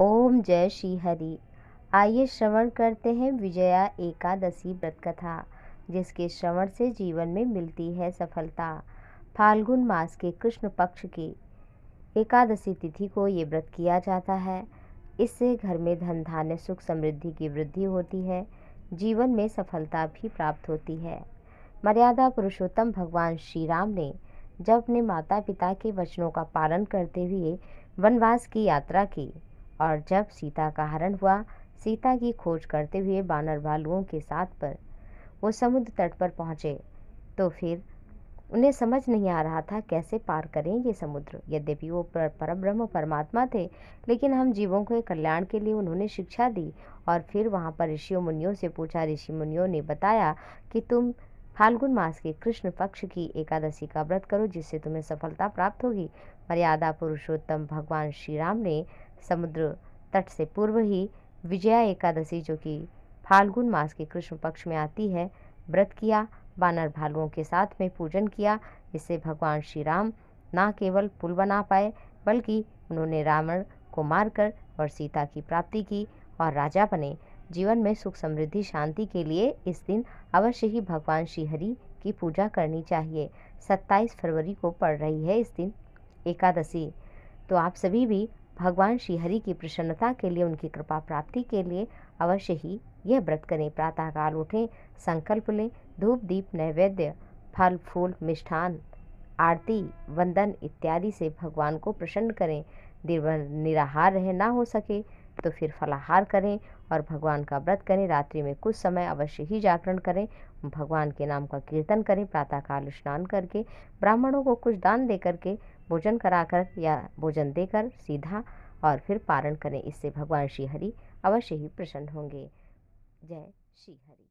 ओम जय श्री हरि आइए श्रवण करते हैं विजया एकादशी व्रत कथा जिसके श्रवण से जीवन में मिलती है सफलता फाल्गुन मास के कृष्ण पक्ष की एकादशी तिथि को ये व्रत किया जाता है इससे घर में धन धान्य सुख समृद्धि की वृद्धि होती है जीवन में सफलता भी प्राप्त होती है मर्यादा पुरुषोत्तम भगवान श्री राम ने जब अपने माता पिता के वचनों का पालन करते हुए वनवास की यात्रा की और जब सीता का हरण हुआ सीता की खोज करते हुए बानर भालुओं के साथ पर वो समुद्र तट पर पहुँचे तो फिर उन्हें समझ नहीं आ रहा था कैसे पार करें ये समुद्र यद्यपि वो पर ब्रह्म परमात्मा थे लेकिन हम जीवों के कल्याण के लिए उन्होंने शिक्षा दी और फिर वहाँ पर ऋषियों मुनियों से पूछा ऋषि मुनियों ने बताया कि तुम फाल्गुन मास के कृष्ण पक्ष की एकादशी का व्रत करो जिससे तुम्हें सफलता प्राप्त होगी मर्यादा पुरुषोत्तम भगवान श्री राम ने समुद्र तट से पूर्व ही विजया एकादशी जो कि फाल्गुन मास के कृष्ण पक्ष में आती है व्रत किया बानर भालुओं के साथ में पूजन किया इससे भगवान श्री राम ना केवल पुल बना पाए बल्कि उन्होंने रावण को मारकर और सीता की प्राप्ति की और राजा बने जीवन में सुख समृद्धि शांति के लिए इस दिन अवश्य ही भगवान श्रीहरि की पूजा करनी चाहिए 27 फरवरी को पड़ रही है इस दिन एकादशी तो आप सभी भी भगवान श्रीहरि की प्रसन्नता के लिए उनकी कृपा प्राप्ति के लिए अवश्य ही यह व्रत करें प्रातःकाल उठें संकल्प लें धूप दीप नैवेद्य फल फूल मिष्ठान आरती वंदन इत्यादि से भगवान को प्रसन्न करें निराहार रह ना हो सके तो फिर फलाहार करें और भगवान का व्रत करें रात्रि में कुछ समय अवश्य ही जागरण करें भगवान के नाम का कीर्तन करें प्रातःकाल स्नान करके ब्राह्मणों को कुछ दान दे करके भोजन कराकर या भोजन देकर सीधा और फिर पारण करें इससे भगवान श्रीहरि अवश्य ही प्रसन्न होंगे जय श्री हरि